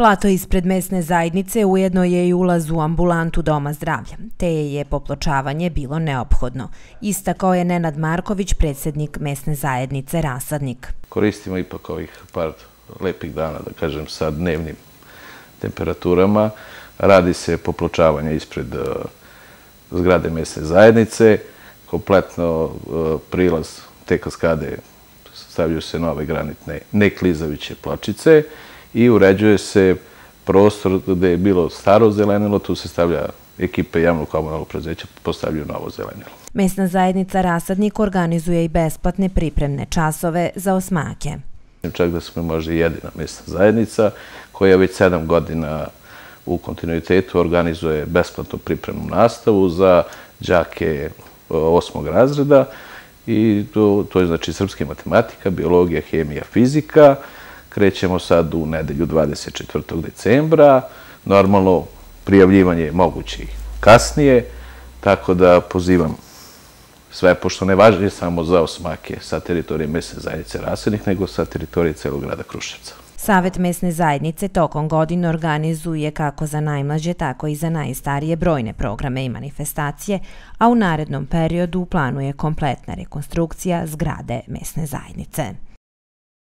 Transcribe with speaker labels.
Speaker 1: Plato ispred mesne zajednice ujedno je i ulaz u ambulantu Doma zdravlja, te je popločavanje bilo neophodno. Ista kao je Nenad Marković, predsjednik mesne zajednice Rasadnik.
Speaker 2: Koristimo ipak ovih par lepih dana, da kažem, sa dnevnim temperaturama. Radi se popločavanje ispred e, zgrade mesne zajednice, kompletno e, prilaz te kaskade stavljaju se nove granitne neklizaviće pločice i i uređuje se prostor gde je bilo staro zelenilo, tu se stavlja ekipe javnog komunalnog prezeća postavljaju novo zelenilo.
Speaker 1: Mesna zajednica Rasadnik organizuje i besplatne pripremne časove za osmake.
Speaker 2: Čak da smo možda jedina mesna zajednica koja već sedam godina u kontinuitetu organizuje besplatnu pripremnu nastavu za džake e, osmog razreda i to je znači srpske matematika, biologija, hemija, fizika krećemo sad u nedelju 24. decembra. Normalno, prijavljivanje je moguće i kasnije, tako da pozivam sve, pošto ne važi samo za osmake sa teritorije mesne zajednice Rasenih, nego sa teritorije celog grada Kruševca.
Speaker 1: Savet mesne zajednice tokom godine organizuje kako za najmlađe, tako i za najstarije brojne programe i manifestacije, a u narednom periodu planuje kompletna rekonstrukcija zgrade mesne zajednice.